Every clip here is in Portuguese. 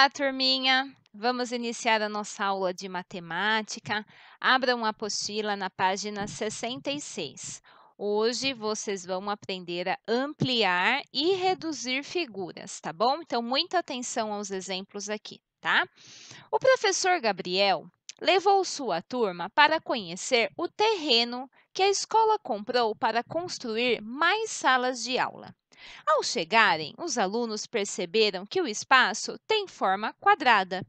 Olá, turminha! Vamos iniciar a nossa aula de matemática. Abra uma apostila na página 66. Hoje vocês vão aprender a ampliar e reduzir figuras, tá bom? Então, muita atenção aos exemplos aqui, tá? O professor Gabriel levou sua turma para conhecer o terreno que a escola comprou para construir mais salas de aula. Ao chegarem, os alunos perceberam que o espaço tem forma quadrada.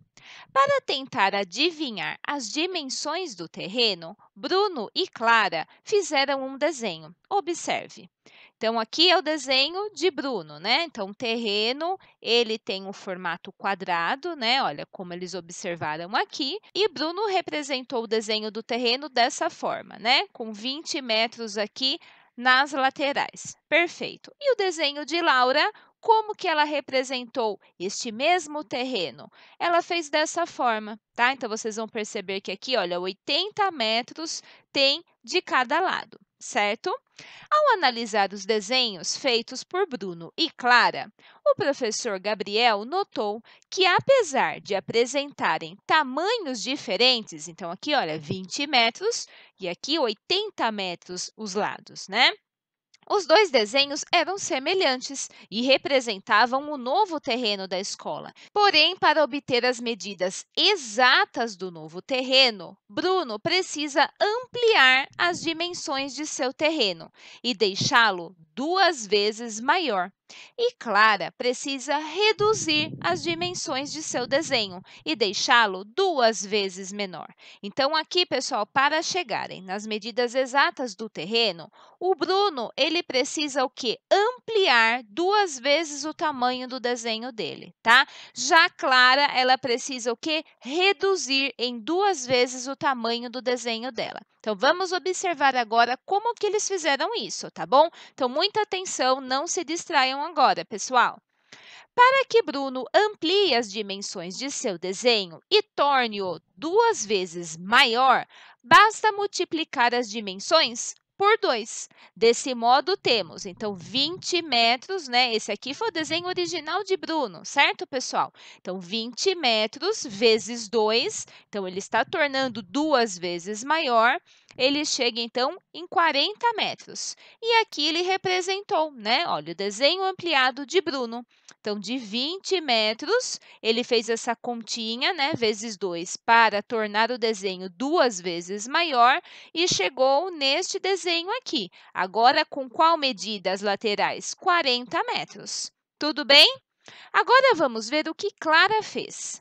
Para tentar adivinhar as dimensões do terreno, Bruno e Clara fizeram um desenho. Observe. Então, aqui é o desenho de Bruno, né? Então, o terreno, ele tem um formato quadrado, né? Olha como eles observaram aqui. E Bruno representou o desenho do terreno dessa forma, né? Com 20 metros aqui nas laterais. Perfeito. E o desenho de Laura, como que ela representou este mesmo terreno? Ela fez dessa forma, tá? Então, vocês vão perceber que aqui, olha, 80 metros tem de cada lado certo? Ao analisar os desenhos feitos por Bruno e Clara, o professor Gabriel notou que, apesar de apresentarem tamanhos diferentes, então aqui, olha, 20 metros e aqui 80 metros os lados, né? Os dois desenhos eram semelhantes e representavam o novo terreno da escola. Porém, para obter as medidas exatas do novo terreno, Bruno precisa ampliar as dimensões de seu terreno e deixá-lo duas vezes maior. E Clara precisa reduzir as dimensões de seu desenho e deixá-lo duas vezes menor. Então aqui, pessoal, para chegarem nas medidas exatas do terreno, o Bruno, ele precisa o que? Ampliar duas vezes o tamanho do desenho dele, tá? Já Clara, ela precisa o que? Reduzir em duas vezes o tamanho do desenho dela. Então vamos observar agora como que eles fizeram isso, tá bom? Então muita atenção, não se distraiam agora, pessoal. Para que Bruno amplie as dimensões de seu desenho e torne-o duas vezes maior, basta multiplicar as dimensões por 2. Desse modo, temos, então, 20 metros, né? Esse aqui foi o desenho original de Bruno, certo, pessoal? Então, 20 metros vezes 2, então, ele está tornando duas vezes maior, ele chega, então, em 40 metros. E aqui ele representou, né? Olha, o desenho ampliado de Bruno. Então, de 20 metros, ele fez essa continha, né, vezes 2, para tornar o desenho duas vezes maior e chegou neste desenho aqui. Agora, com qual medida as laterais? 40 metros. Tudo bem? Agora, vamos ver o que Clara fez.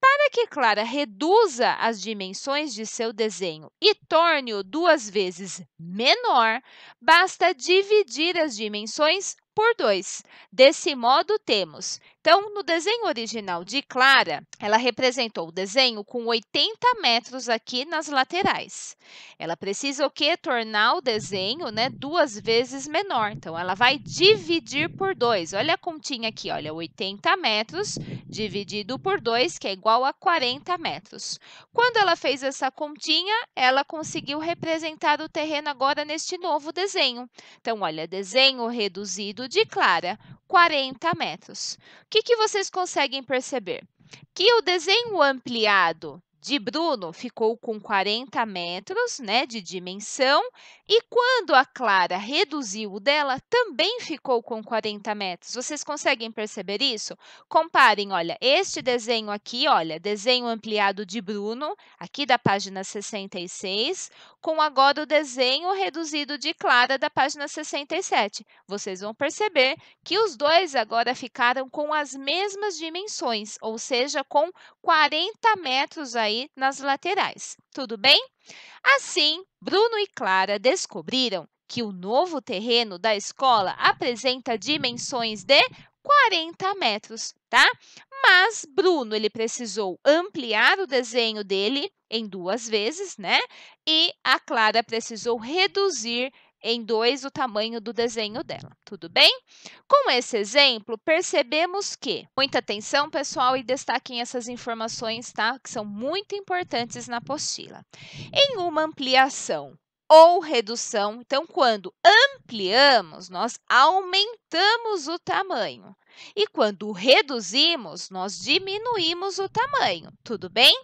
Para que Clara reduza as dimensões de seu desenho e torne-o duas vezes menor, basta dividir as dimensões por 2. Desse modo, temos. Então, no desenho original de Clara, ela representou o desenho com 80 metros aqui nas laterais. Ela precisa o quê? Tornar o desenho né, duas vezes menor. Então, ela vai dividir por 2. Olha a continha aqui, olha, 80 metros dividido por 2, que é igual a 40 metros. Quando ela fez essa continha, ela conseguiu representar o terreno agora neste novo desenho. Então, olha, desenho reduzido de Clara, 40 metros. O que, que vocês conseguem perceber? Que o desenho ampliado de Bruno ficou com 40 metros né, de dimensão, e quando a Clara reduziu o dela, também ficou com 40 metros. Vocês conseguem perceber isso? Comparem, olha, este desenho aqui, olha, desenho ampliado de Bruno, aqui da página 66, com agora o desenho reduzido de Clara da página 67. Vocês vão perceber que os dois agora ficaram com as mesmas dimensões, ou seja, com 40 metros aí aí nas laterais, tudo bem? Assim, Bruno e Clara descobriram que o novo terreno da escola apresenta dimensões de 40 metros, tá? Mas Bruno ele precisou ampliar o desenho dele em duas vezes, né? E a Clara precisou reduzir em dois o tamanho do desenho dela, tudo bem? Com esse exemplo, percebemos que, muita atenção pessoal e destaquem essas informações, tá? Que são muito importantes na apostila. Em uma ampliação ou redução. Então, quando ampliamos, nós aumentamos o tamanho. E quando reduzimos, nós diminuímos o tamanho, tudo bem?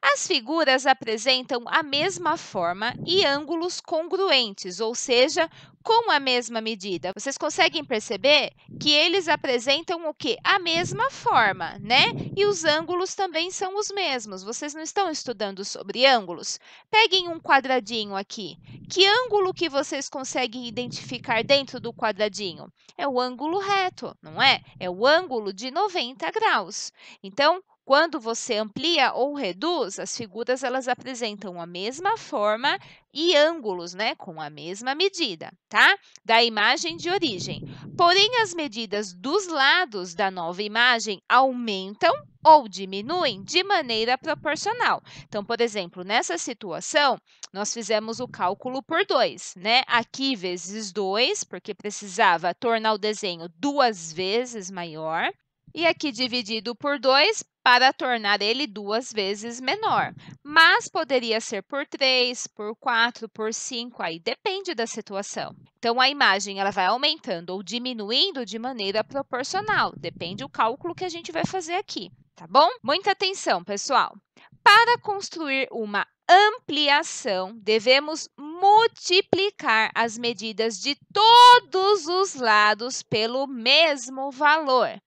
As figuras apresentam a mesma forma e ângulos congruentes, ou seja, com a mesma medida. Vocês conseguem perceber que eles apresentam o que? A mesma forma, né? E os ângulos também são os mesmos. Vocês não estão estudando sobre ângulos? Peguem um quadradinho aqui. Que ângulo que vocês conseguem identificar dentro do quadradinho? É o ângulo reto, não é? é o ângulo de 90 graus. Então, quando você amplia ou reduz, as figuras elas apresentam a mesma forma e ângulos, né, com a mesma medida, tá? Da imagem de origem. Porém, as medidas dos lados da nova imagem aumentam ou diminuem de maneira proporcional. Então, por exemplo, nessa situação, nós fizemos o cálculo por 2, né? Aqui vezes 2, porque precisava tornar o desenho duas vezes maior e aqui dividido por 2 para tornar ele duas vezes menor. Mas poderia ser por 3, por 4, por 5, aí depende da situação. Então, a imagem ela vai aumentando ou diminuindo de maneira proporcional, depende do cálculo que a gente vai fazer aqui, tá bom? Muita atenção, pessoal! Para construir uma ampliação, devemos multiplicar as medidas de todos os lados pelo mesmo valor.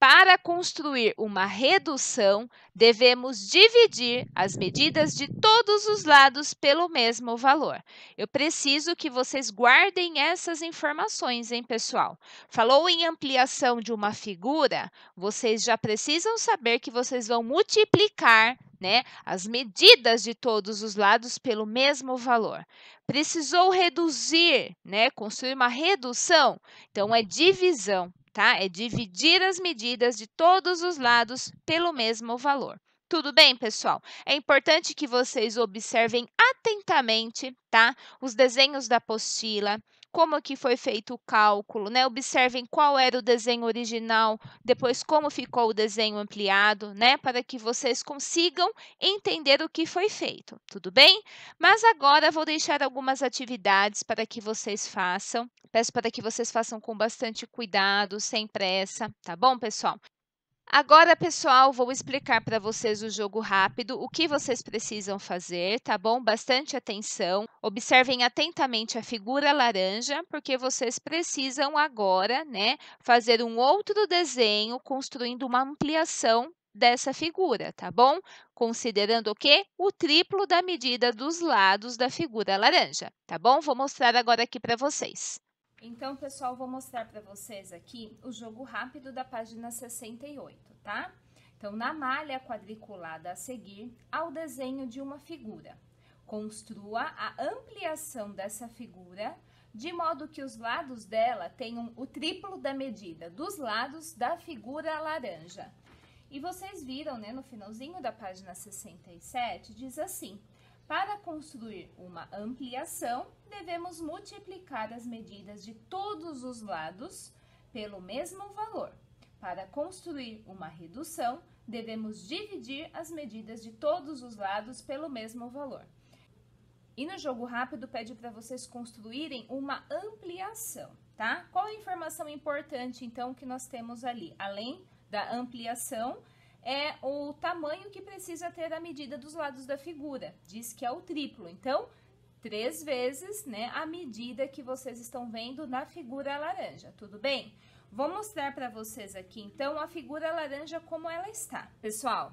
Para construir uma redução, devemos dividir as medidas de todos os lados pelo mesmo valor. Eu preciso que vocês guardem essas informações, hein, pessoal? Falou em ampliação de uma figura, vocês já precisam saber que vocês vão multiplicar né, as medidas de todos os lados pelo mesmo valor. Precisou reduzir, né, construir uma redução, então é divisão tá? É dividir as medidas de todos os lados pelo mesmo valor. Tudo bem, pessoal? É importante que vocês observem atentamente, tá? Os desenhos da apostila, como que foi feito o cálculo, né? Observem qual era o desenho original, depois como ficou o desenho ampliado, né? Para que vocês consigam entender o que foi feito, tudo bem? Mas agora vou deixar algumas atividades para que vocês façam. Peço para que vocês façam com bastante cuidado, sem pressa, tá bom, pessoal? Agora, pessoal, vou explicar para vocês o jogo rápido, o que vocês precisam fazer, tá bom? Bastante atenção. Observem atentamente a figura laranja, porque vocês precisam agora, né, fazer um outro desenho construindo uma ampliação dessa figura, tá bom? Considerando o quê? O triplo da medida dos lados da figura laranja, tá bom? Vou mostrar agora aqui para vocês. Então, pessoal, vou mostrar para vocês aqui o jogo rápido da página 68, tá? Então, na malha quadriculada a seguir, há o desenho de uma figura. Construa a ampliação dessa figura de modo que os lados dela tenham o triplo da medida dos lados da figura laranja. E vocês viram, né, no finalzinho da página 67, diz assim: para construir uma ampliação, devemos multiplicar as medidas de todos os lados pelo mesmo valor. Para construir uma redução, devemos dividir as medidas de todos os lados pelo mesmo valor. E no jogo rápido pede para vocês construírem uma ampliação, tá? Qual a informação importante então que nós temos ali? Além da ampliação, é o tamanho que precisa ter a medida dos lados da figura. Diz que é o triplo. Então, três vezes né, a medida que vocês estão vendo na figura laranja, tudo bem? Vou mostrar para vocês aqui, então, a figura laranja como ela está. Pessoal,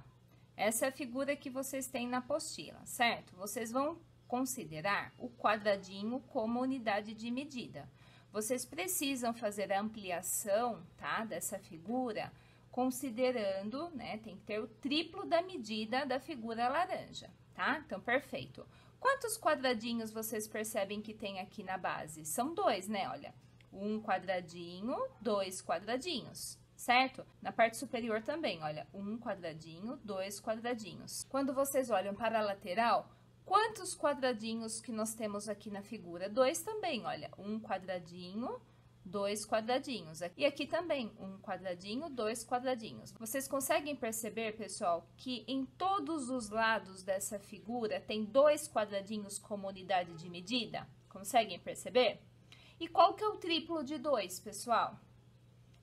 essa é a figura que vocês têm na apostila, certo? Vocês vão considerar o quadradinho como unidade de medida. Vocês precisam fazer a ampliação tá, dessa figura considerando, né, tem que ter o triplo da medida da figura laranja, tá? Então, perfeito. Quantos quadradinhos vocês percebem que tem aqui na base? São dois, né? Olha, um quadradinho, dois quadradinhos, certo? Na parte superior também, olha, um quadradinho, dois quadradinhos. Quando vocês olham para a lateral, quantos quadradinhos que nós temos aqui na figura? Dois também, olha, um quadradinho, dois quadradinhos. E aqui também, um quadradinho, dois quadradinhos. Vocês conseguem perceber, pessoal, que em todos os lados dessa figura tem dois quadradinhos como unidade de medida? Conseguem perceber? E qual que é o triplo de 2, pessoal?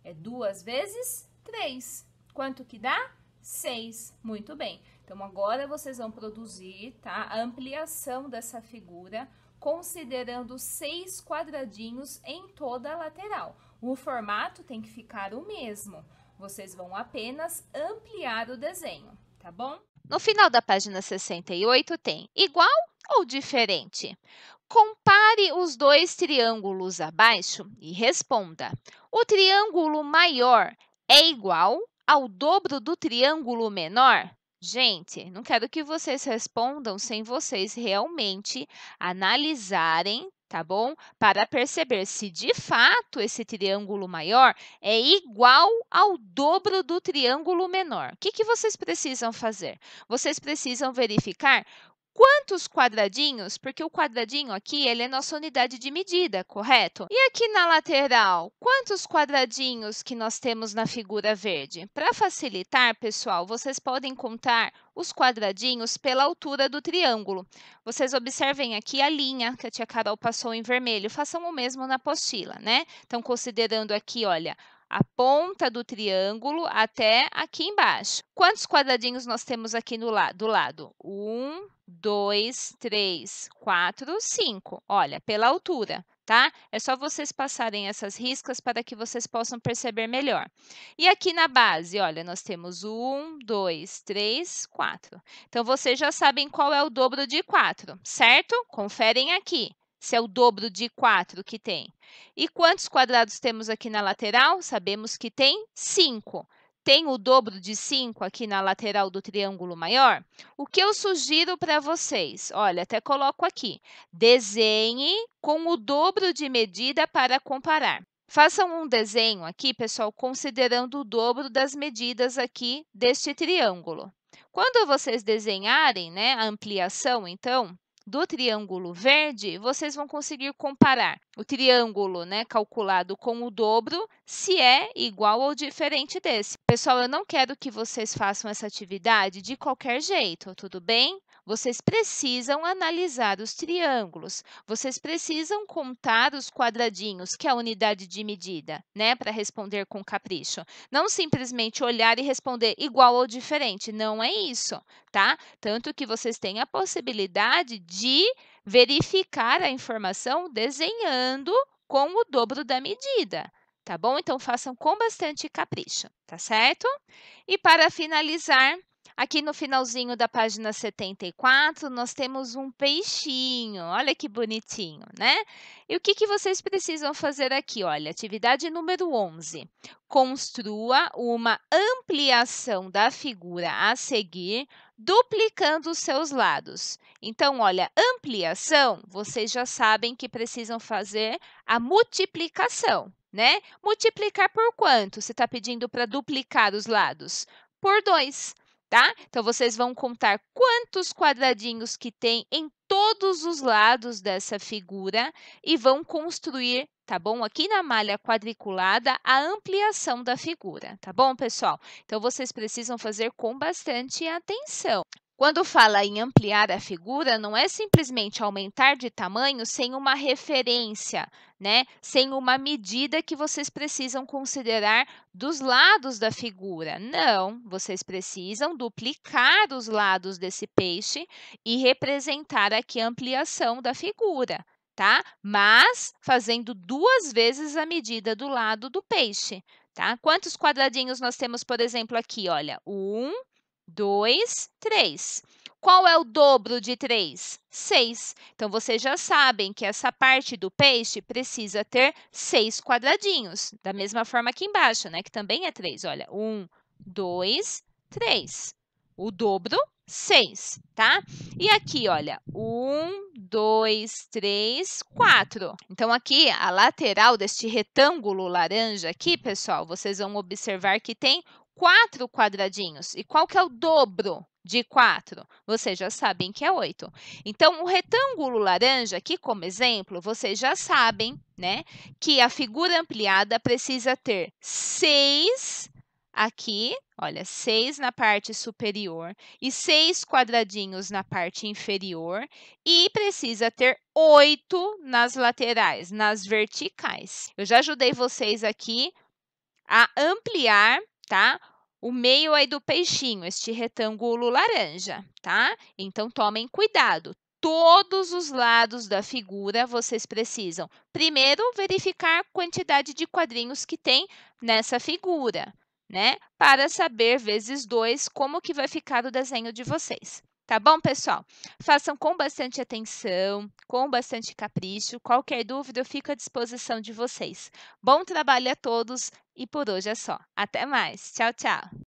É duas vezes 3. Quanto que dá? 6. Muito bem. Então, agora vocês vão produzir tá, a ampliação dessa figura considerando seis quadradinhos em toda a lateral. O formato tem que ficar o mesmo, vocês vão apenas ampliar o desenho, tá bom? No final da página 68 tem igual ou diferente? Compare os dois triângulos abaixo e responda. O triângulo maior é igual ao dobro do triângulo menor? Gente, não quero que vocês respondam sem vocês realmente analisarem, tá bom? Para perceber se de fato esse triângulo maior é igual ao dobro do triângulo menor. O que, que vocês precisam fazer? Vocês precisam verificar quantos quadradinhos, porque o quadradinho aqui ele é nossa unidade de medida, correto? E aqui na lateral, quantos quadradinhos que nós temos na figura verde? Para facilitar, pessoal, vocês podem contar os quadradinhos pela altura do triângulo. Vocês observem aqui a linha que a tia Carol passou em vermelho, façam o mesmo na apostila, né? Então, considerando aqui, olha, a ponta do triângulo até aqui embaixo. Quantos quadradinhos nós temos aqui no la do lado? Um, dois, três, quatro, cinco. Olha, pela altura, tá? É só vocês passarem essas riscas para que vocês possam perceber melhor. E aqui na base, olha, nós temos um, dois, três, quatro. Então, vocês já sabem qual é o dobro de quatro, certo? Conferem aqui se é o dobro de 4 que tem. E quantos quadrados temos aqui na lateral? Sabemos que tem 5. Tem o dobro de 5 aqui na lateral do triângulo maior? O que eu sugiro para vocês? Olha, até coloco aqui. Desenhe com o dobro de medida para comparar. Façam um desenho aqui, pessoal, considerando o dobro das medidas aqui deste triângulo. Quando vocês desenharem né, a ampliação, então, do triângulo verde, vocês vão conseguir comparar o triângulo né, calculado com o dobro, se é igual ou diferente desse. Pessoal, eu não quero que vocês façam essa atividade de qualquer jeito, tudo bem? Vocês precisam analisar os triângulos, vocês precisam contar os quadradinhos, que é a unidade de medida, né, para responder com capricho. Não simplesmente olhar e responder igual ou diferente, não é isso, tá? Tanto que vocês têm a possibilidade de verificar a informação desenhando com o dobro da medida, tá bom? Então, façam com bastante capricho, tá certo? E para finalizar, Aqui no finalzinho da página 74, nós temos um peixinho. Olha que bonitinho, né? E o que, que vocês precisam fazer aqui? Olha, atividade número 11. Construa uma ampliação da figura a seguir, duplicando os seus lados. Então, olha, ampliação, vocês já sabem que precisam fazer a multiplicação, né? Multiplicar por quanto? Você está pedindo para duplicar os lados? Por 2 tá? Então, vocês vão contar quantos quadradinhos que tem em todos os lados dessa figura e vão construir, tá bom? Aqui na malha quadriculada, a ampliação da figura, tá bom, pessoal? Então, vocês precisam fazer com bastante atenção. Quando fala em ampliar a figura, não é simplesmente aumentar de tamanho sem uma referência, né? Sem uma medida que vocês precisam considerar dos lados da figura. Não, vocês precisam duplicar os lados desse peixe e representar aqui a ampliação da figura, tá? Mas fazendo duas vezes a medida do lado do peixe, tá? Quantos quadradinhos nós temos, por exemplo, aqui? Olha, um, 2, 3. Qual é o dobro de 3? 6. Então, vocês já sabem que essa parte do peixe precisa ter 6 quadradinhos. Da mesma forma aqui embaixo, né? Que também é 3. Olha, 1, 2, 3. O dobro, 6, tá? E aqui, olha, 1, 2, 3, 4. Então, aqui, a lateral deste retângulo laranja aqui, pessoal, vocês vão observar que tem quatro quadradinhos. E qual que é o dobro de quatro? Vocês já sabem que é oito. Então, o retângulo laranja, aqui como exemplo, vocês já sabem né, que a figura ampliada precisa ter seis aqui, olha, seis na parte superior e seis quadradinhos na parte inferior e precisa ter oito nas laterais, nas verticais. Eu já ajudei vocês aqui a ampliar tá? o meio aí do peixinho, este retângulo laranja, tá? Então tomem cuidado. Todos os lados da figura vocês precisam primeiro verificar a quantidade de quadrinhos que tem nessa figura, né? Para saber vezes 2 como que vai ficar o desenho de vocês. Tá bom, pessoal? Façam com bastante atenção, com bastante capricho. Qualquer dúvida, eu fico à disposição de vocês. Bom trabalho a todos e por hoje é só. Até mais. Tchau, tchau.